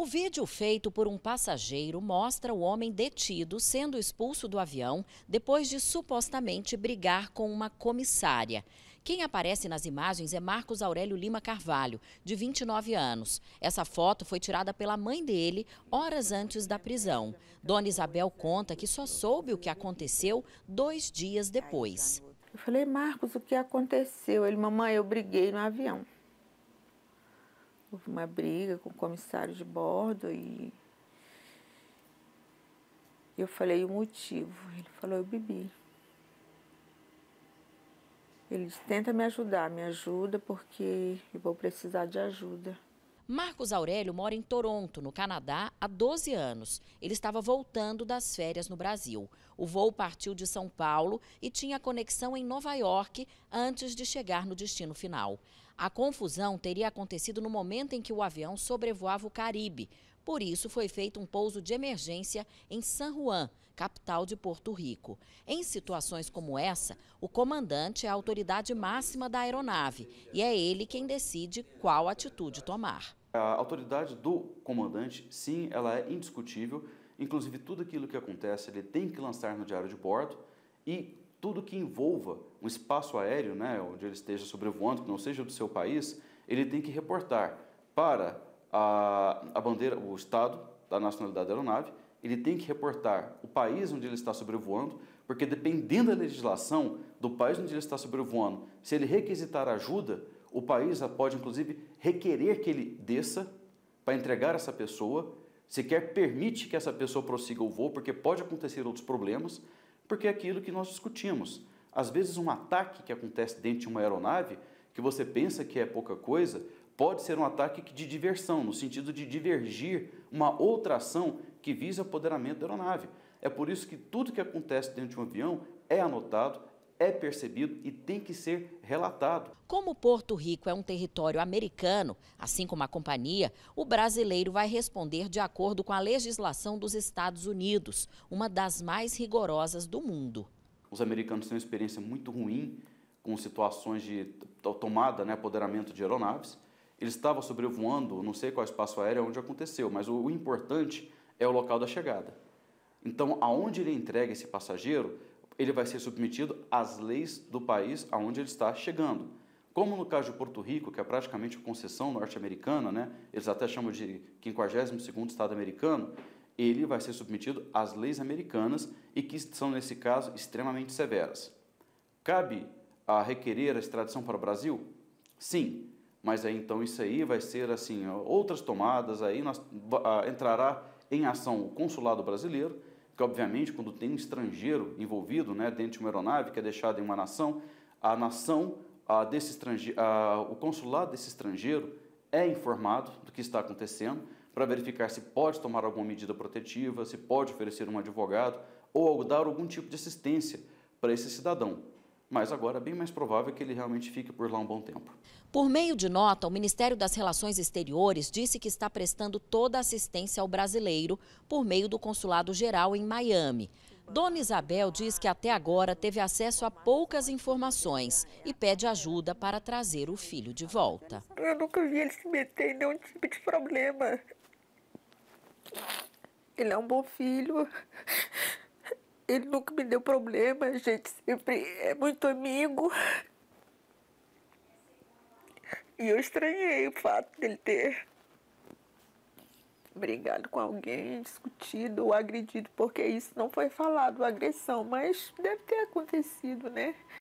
O vídeo feito por um passageiro mostra o homem detido sendo expulso do avião depois de supostamente brigar com uma comissária. Quem aparece nas imagens é Marcos Aurélio Lima Carvalho, de 29 anos. Essa foto foi tirada pela mãe dele horas antes da prisão. Dona Isabel conta que só soube o que aconteceu dois dias depois. Eu falei, Marcos, o que aconteceu? Ele, mamãe, eu briguei no avião. Houve uma briga com o comissário de bordo e eu falei o motivo. Ele falou: Eu bebi. Ele disse: Tenta me ajudar, me ajuda porque eu vou precisar de ajuda. Marcos Aurélio mora em Toronto, no Canadá, há 12 anos. Ele estava voltando das férias no Brasil. O voo partiu de São Paulo e tinha conexão em Nova York antes de chegar no destino final. A confusão teria acontecido no momento em que o avião sobrevoava o Caribe. Por isso, foi feito um pouso de emergência em San Juan, capital de Porto Rico. Em situações como essa, o comandante é a autoridade máxima da aeronave e é ele quem decide qual atitude tomar. A autoridade do comandante, sim, ela é indiscutível. Inclusive, tudo aquilo que acontece, ele tem que lançar no diário de bordo e tudo que envolva um espaço aéreo, né, onde ele esteja sobrevoando, que não seja do seu país, ele tem que reportar para a, a bandeira, o estado da nacionalidade da aeronave, ele tem que reportar o país onde ele está sobrevoando, porque dependendo da legislação do país onde ele está sobrevoando, se ele requisitar ajuda, o país pode, inclusive, requerer que ele desça para entregar essa pessoa, sequer permite que essa pessoa prossiga o voo, porque pode acontecer outros problemas, porque é aquilo que nós discutimos. Às vezes, um ataque que acontece dentro de uma aeronave, que você pensa que é pouca coisa, pode ser um ataque de diversão, no sentido de divergir uma outra ação que visa apoderamento da aeronave. É por isso que tudo que acontece dentro de um avião é anotado, é percebido e tem que ser relatado. Como Porto Rico é um território americano, assim como a companhia, o brasileiro vai responder de acordo com a legislação dos Estados Unidos, uma das mais rigorosas do mundo. Os americanos têm uma experiência muito ruim com situações de tomada, né, apoderamento de aeronaves. Ele estava sobrevoando, não sei qual espaço aéreo é onde aconteceu, mas o importante é o local da chegada. Então, aonde ele entrega esse passageiro ele vai ser submetido às leis do país aonde ele está chegando. Como no caso de Porto Rico, que é praticamente uma concessão norte-americana, né? eles até chamam de 52º Estado americano, ele vai ser submetido às leis americanas e que são, nesse caso, extremamente severas. Cabe a requerer a extradição para o Brasil? Sim, mas aí então isso aí vai ser assim, outras tomadas, aí nós, ah, entrará em ação o consulado brasileiro, porque, obviamente, quando tem um estrangeiro envolvido né, dentro de uma aeronave que é deixada em uma nação, a nação, a desse estrangeiro, a, o consulado desse estrangeiro é informado do que está acontecendo para verificar se pode tomar alguma medida protetiva, se pode oferecer um advogado ou dar algum tipo de assistência para esse cidadão mas agora é bem mais provável que ele realmente fique por lá um bom tempo. Por meio de nota, o Ministério das Relações Exteriores disse que está prestando toda a assistência ao brasileiro por meio do Consulado Geral em Miami. Dona Isabel diz que até agora teve acesso a poucas informações e pede ajuda para trazer o filho de volta. Eu nunca vi ele se meter em nenhum tipo de problema. Ele é um bom filho. Ele nunca me deu problema, a gente sempre é muito amigo. E eu estranhei o fato dele ter brigado com alguém, discutido ou agredido, porque isso não foi falado, agressão, mas deve ter acontecido, né?